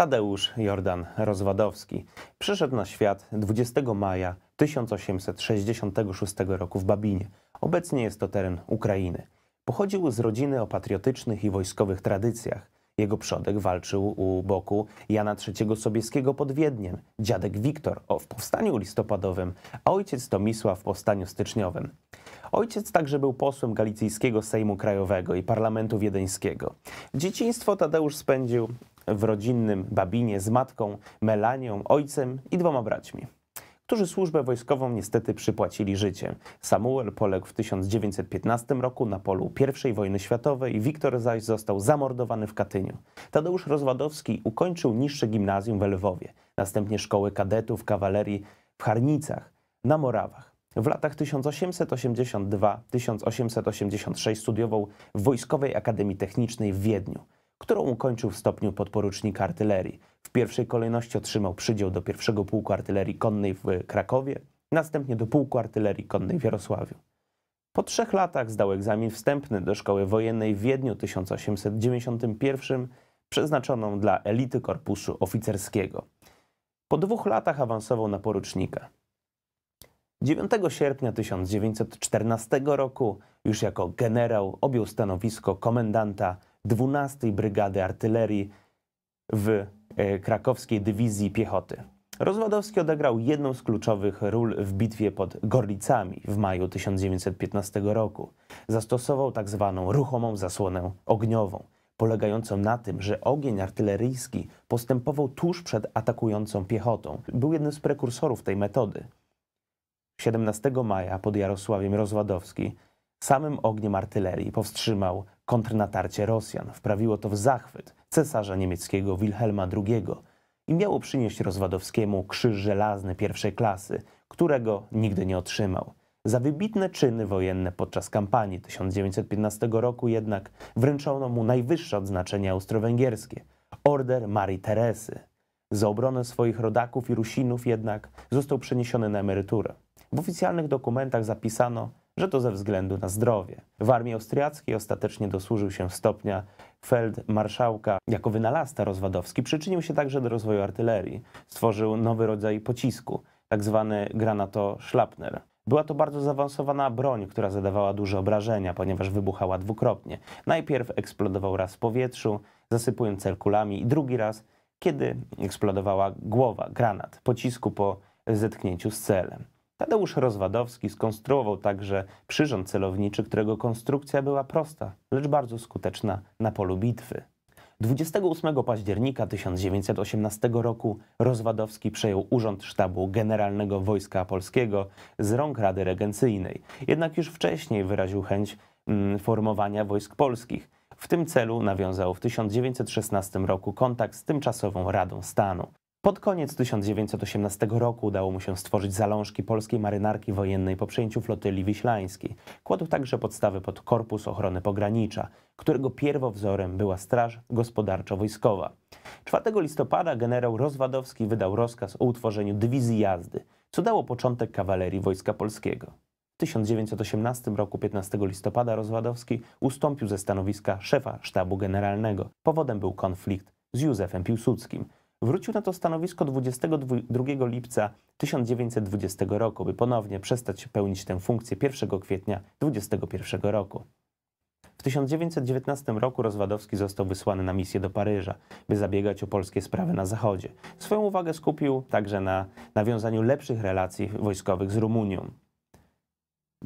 Tadeusz Jordan Rozwadowski przyszedł na świat 20 maja 1866 roku w Babinie. Obecnie jest to teren Ukrainy. Pochodził z rodziny o patriotycznych i wojskowych tradycjach. Jego przodek walczył u boku Jana III Sobieskiego pod Wiedniem, dziadek Wiktor w powstaniu listopadowym, a ojciec Tomisław w powstaniu styczniowym. Ojciec także był posłem galicyjskiego Sejmu Krajowego i Parlamentu Wiedeńskiego. Dzieciństwo Tadeusz spędził w rodzinnym Babinie z matką, Melanią, ojcem i dwoma braćmi którzy służbę wojskową niestety przypłacili życiem. Samuel poległ w 1915 roku na polu I wojny światowej, Wiktor zaś został zamordowany w Katyniu. Tadeusz Rozwadowski ukończył niższe gimnazjum w Lwowie, następnie szkoły kadetów kawalerii w Harnicach na Morawach. W latach 1882-1886 studiował w Wojskowej Akademii Technicznej w Wiedniu którą ukończył w stopniu podporucznika artylerii. W pierwszej kolejności otrzymał przydział do pierwszego pułku artylerii konnej w Krakowie, następnie do pułku artylerii konnej w Jarosławiu. Po trzech latach zdał egzamin wstępny do szkoły wojennej w Wiedniu 1891, przeznaczoną dla elity korpusu oficerskiego. Po dwóch latach awansował na porucznika. 9 sierpnia 1914 roku, już jako generał, objął stanowisko komendanta 12 Brygady Artylerii w e, krakowskiej dywizji piechoty. Rozwadowski odegrał jedną z kluczowych ról w bitwie pod Gorlicami w maju 1915 roku. Zastosował tak zwaną ruchomą zasłonę ogniową, polegającą na tym, że ogień artyleryjski postępował tuż przed atakującą piechotą. Był jednym z prekursorów tej metody. 17 maja pod Jarosławiem Rozwadowski Samym ogniem artylerii powstrzymał kontrnatarcie Rosjan. Wprawiło to w zachwyt cesarza niemieckiego Wilhelma II i miało przynieść Rozwadowskiemu krzyż żelazny pierwszej klasy, którego nigdy nie otrzymał. Za wybitne czyny wojenne podczas kampanii 1915 roku jednak wręczono mu najwyższe odznaczenie austro-węgierskie order Marii Teresy. Za obronę swoich rodaków i Rusinów jednak został przeniesiony na emeryturę. W oficjalnych dokumentach zapisano, że to ze względu na zdrowie. W armii austriackiej ostatecznie dosłużył się stopnia feldmarszałka. Jako wynalazca rozwadowski przyczynił się także do rozwoju artylerii. Stworzył nowy rodzaj pocisku, tak zwany granato-szlapner. Była to bardzo zaawansowana broń, która zadawała duże obrażenia, ponieważ wybuchała dwukrotnie. Najpierw eksplodował raz w powietrzu, zasypując cel kulami, i drugi raz, kiedy eksplodowała głowa, granat, pocisku po zetknięciu z celem. Tadeusz Rozwadowski skonstruował także przyrząd celowniczy, którego konstrukcja była prosta, lecz bardzo skuteczna na polu bitwy. 28 października 1918 roku Rozwadowski przejął urząd sztabu Generalnego Wojska Polskiego z rąk Rady Regencyjnej. Jednak już wcześniej wyraził chęć mm, formowania wojsk polskich. W tym celu nawiązał w 1916 roku kontakt z tymczasową Radą Stanu. Pod koniec 1918 roku udało mu się stworzyć zalążki polskiej marynarki wojennej po przejęciu flotyli wiślańskiej. Kładł także podstawy pod Korpus Ochrony Pogranicza, którego pierwowzorem była Straż Gospodarczo-Wojskowa. 4 listopada generał Rozwadowski wydał rozkaz o utworzeniu dywizji jazdy, co dało początek kawalerii Wojska Polskiego. W 1918 roku 15 listopada Rozwadowski ustąpił ze stanowiska szefa sztabu generalnego. Powodem był konflikt z Józefem Piłsudskim – wrócił na to stanowisko 22 lipca 1920 roku, by ponownie przestać pełnić tę funkcję 1 kwietnia 2021 roku. W 1919 roku Rozwadowski został wysłany na misję do Paryża, by zabiegać o polskie sprawy na Zachodzie. Swoją uwagę skupił także na nawiązaniu lepszych relacji wojskowych z Rumunią.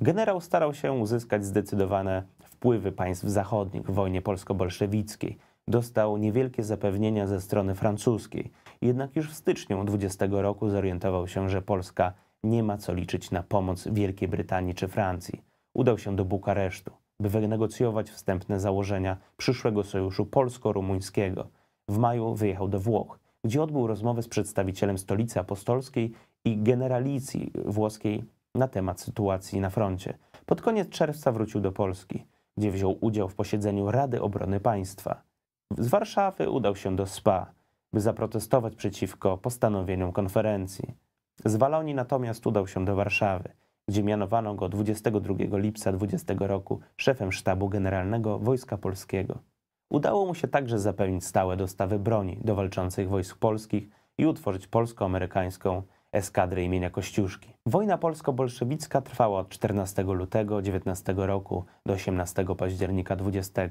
Generał starał się uzyskać zdecydowane wpływy państw zachodnich w wojnie polsko-bolszewickiej dostał niewielkie zapewnienia ze strony francuskiej. Jednak już w styczniu 20 roku zorientował się, że Polska nie ma co liczyć na pomoc Wielkiej Brytanii czy Francji. Udał się do Bukaresztu, by wynegocjować wstępne założenia przyszłego sojuszu polsko-rumuńskiego. W maju wyjechał do Włoch, gdzie odbył rozmowę z przedstawicielem stolicy apostolskiej i generalicji włoskiej na temat sytuacji na froncie. Pod koniec czerwca wrócił do Polski, gdzie wziął udział w posiedzeniu Rady Obrony Państwa. Z Warszawy udał się do Spa, by zaprotestować przeciwko postanowieniom konferencji. Z Walonii natomiast udał się do Warszawy, gdzie mianowano go 22 lipca 20 roku szefem sztabu generalnego Wojska Polskiego. Udało mu się także zapewnić stałe dostawy broni do walczących wojsk polskich i utworzyć polsko-amerykańską eskadrę imienia Kościuszki. Wojna polsko-bolszewicka trwała od 14 lutego 19 roku do 18 października 20.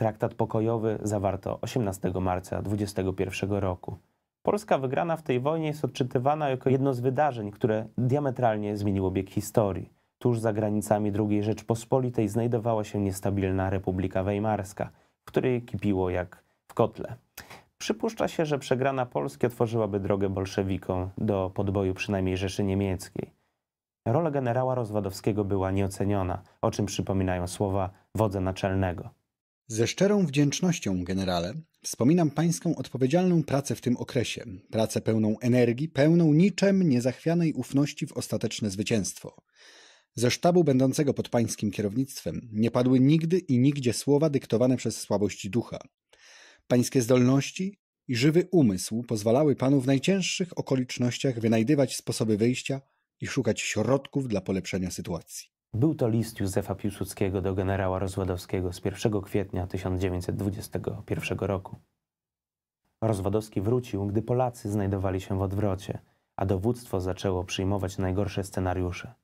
Traktat pokojowy zawarto 18 marca 2021 roku. Polska wygrana w tej wojnie jest odczytywana jako jedno z wydarzeń, które diametralnie zmieniło bieg historii. Tuż za granicami II Rzeczpospolitej znajdowała się niestabilna Republika Weimarska, w której kipiło jak w kotle. Przypuszcza się, że przegrana Polski otworzyłaby drogę bolszewikom do podboju przynajmniej Rzeszy Niemieckiej. Rola generała Rozwadowskiego była nieoceniona, o czym przypominają słowa wodza naczelnego. Ze szczerą wdzięcznością, generale, wspominam pańską odpowiedzialną pracę w tym okresie, pracę pełną energii, pełną niczem niezachwianej ufności w ostateczne zwycięstwo. Ze sztabu będącego pod pańskim kierownictwem nie padły nigdy i nigdzie słowa dyktowane przez słabość ducha. Pańskie zdolności i żywy umysł pozwalały panu w najcięższych okolicznościach wynajdywać sposoby wyjścia i szukać środków dla polepszenia sytuacji. Był to list Józefa Piłsudskiego do generała Rozwadowskiego z 1 kwietnia 1921 roku. Rozwadowski wrócił, gdy Polacy znajdowali się w odwrocie, a dowództwo zaczęło przyjmować najgorsze scenariusze.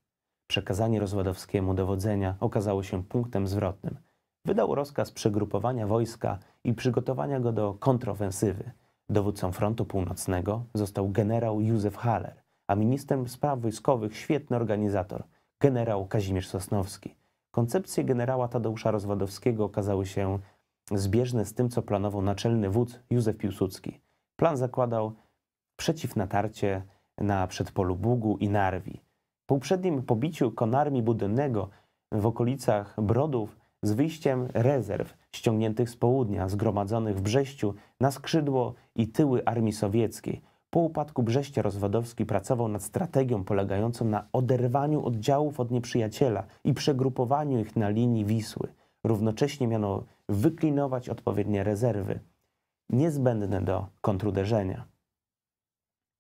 Przekazanie Rozwadowskiemu dowodzenia okazało się punktem zwrotnym. Wydał rozkaz przegrupowania wojska i przygotowania go do kontrofensywy. Dowódcą frontu północnego został generał Józef Haller, a ministrem spraw wojskowych świetny organizator – generał Kazimierz Sosnowski. Koncepcje generała Tadeusza Rozwadowskiego okazały się zbieżne z tym, co planował naczelny wódz Józef Piłsudski. Plan zakładał przeciwnatarcie na przedpolu Bugu i Narwi. Po uprzednim pobiciu konarmi budynnego w okolicach Brodów z wyjściem rezerw ściągniętych z południa, zgromadzonych w Brześciu na skrzydło i tyły armii sowieckiej, po upadku Brześcia Rozwadowski pracował nad strategią polegającą na oderwaniu oddziałów od nieprzyjaciela i przegrupowaniu ich na linii Wisły. Równocześnie miano wyklinować odpowiednie rezerwy, niezbędne do kontruderzenia.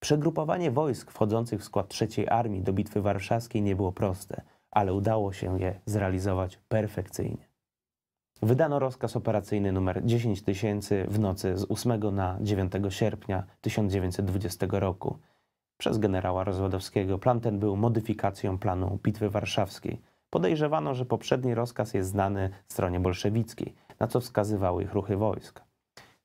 Przegrupowanie wojsk wchodzących w skład III Armii do Bitwy Warszawskiej nie było proste, ale udało się je zrealizować perfekcyjnie. Wydano rozkaz operacyjny numer 10 000 w nocy z 8 na 9 sierpnia 1920 roku. Przez generała Rozwodowskiego. plan ten był modyfikacją planu Bitwy Warszawskiej. Podejrzewano, że poprzedni rozkaz jest znany stronie bolszewickiej, na co wskazywały ich ruchy wojsk.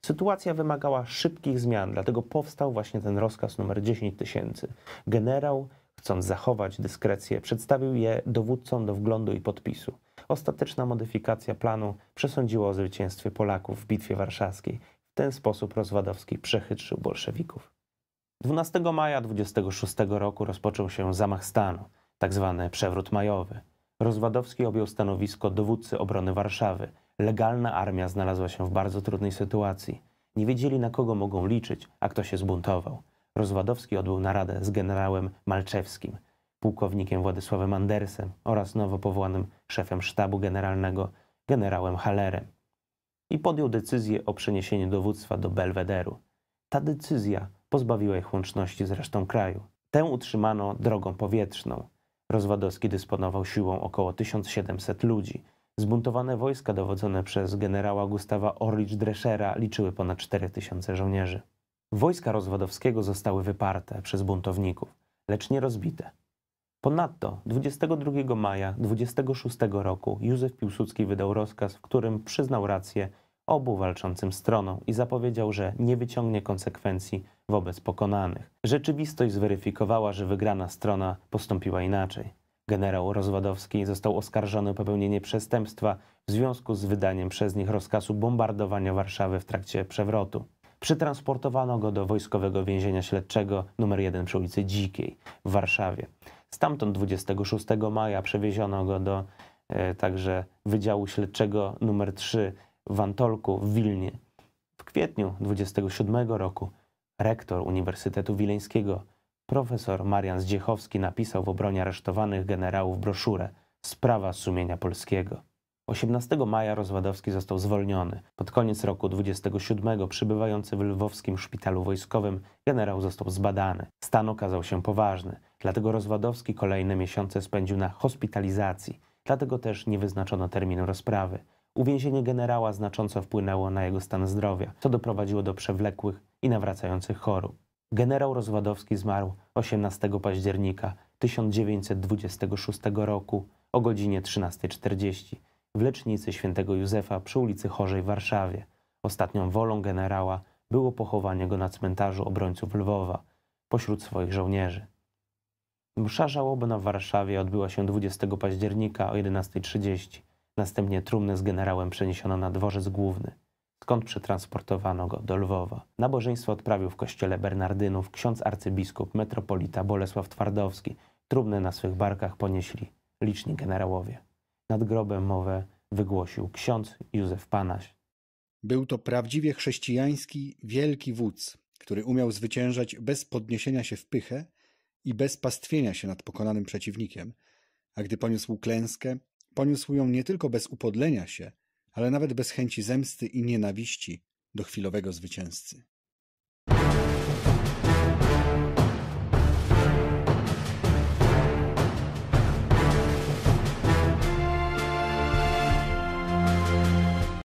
Sytuacja wymagała szybkich zmian, dlatego powstał właśnie ten rozkaz numer 10 tysięcy. Generał, chcąc zachować dyskrecję, przedstawił je dowódcom do wglądu i podpisu ostateczna modyfikacja planu przesądziła o zwycięstwie Polaków w Bitwie Warszawskiej. W ten sposób Rozwadowski przechytrzył bolszewików. 12 maja 26 roku rozpoczął się zamach stanu, tzw. Tak przewrót majowy. Rozwadowski objął stanowisko dowódcy obrony Warszawy. Legalna armia znalazła się w bardzo trudnej sytuacji. Nie wiedzieli na kogo mogą liczyć, a kto się zbuntował. Rozwadowski odbył naradę z generałem Malczewskim – pułkownikiem Władysławem Andersem oraz nowo powołanym szefem sztabu generalnego generałem Hallerem i podjął decyzję o przeniesieniu dowództwa do Belwederu. Ta decyzja pozbawiła ich łączności z resztą kraju. Tę utrzymano drogą powietrzną. Rozwadowski dysponował siłą około 1700 ludzi. Zbuntowane wojska dowodzone przez generała Gustawa Orlicz-Dreschera liczyły ponad 4000 żołnierzy. Wojska Rozwadowskiego zostały wyparte przez buntowników, lecz nie rozbite. Ponadto 22 maja 26 roku Józef Piłsudski wydał rozkaz, w którym przyznał rację obu walczącym stronom i zapowiedział, że nie wyciągnie konsekwencji wobec pokonanych. Rzeczywistość zweryfikowała, że wygrana strona postąpiła inaczej. Generał Rozwadowski został oskarżony o popełnienie przestępstwa w związku z wydaniem przez nich rozkazu bombardowania Warszawy w trakcie przewrotu. Przytransportowano go do wojskowego więzienia śledczego nr 1 przy ulicy Dzikiej w Warszawie. Stamtąd 26 maja przewieziono go do e, także Wydziału Śledczego nr 3 w Antolku w Wilnie. W kwietniu 27 roku rektor Uniwersytetu Wileńskiego profesor Marian Zdziechowski napisał w obronie aresztowanych generałów broszurę Sprawa sumienia polskiego. 18 maja Rozwadowski został zwolniony. Pod koniec roku 27 przybywający w lwowskim szpitalu wojskowym generał został zbadany. Stan okazał się poważny, dlatego Rozwadowski kolejne miesiące spędził na hospitalizacji. Dlatego też nie wyznaczono terminu rozprawy. Uwięzienie generała znacząco wpłynęło na jego stan zdrowia, co doprowadziło do przewlekłych i nawracających chorób. Generał Rozwadowski zmarł 18 października 1926 roku o godzinie 13.40 w lecznicy świętego Józefa przy ulicy Chorzej w Warszawie. Ostatnią wolą generała było pochowanie go na cmentarzu obrońców Lwowa pośród swoich żołnierzy. Msza żałobna w Warszawie odbyła się 20 października o 11.30. Następnie trumnę z generałem przeniesiono na dworzec główny, skąd przetransportowano go do Lwowa. Nabożeństwo odprawił w kościele Bernardynów ksiądz arcybiskup metropolita Bolesław Twardowski. Trumnę na swych barkach ponieśli liczni generałowie nad grobem mowę wygłosił ksiądz Józef Panaś. Był to prawdziwie chrześcijański, wielki wódz, który umiał zwyciężać bez podniesienia się w pychę i bez pastwienia się nad pokonanym przeciwnikiem, a gdy poniósł klęskę, poniósł ją nie tylko bez upodlenia się, ale nawet bez chęci zemsty i nienawiści do chwilowego zwycięzcy.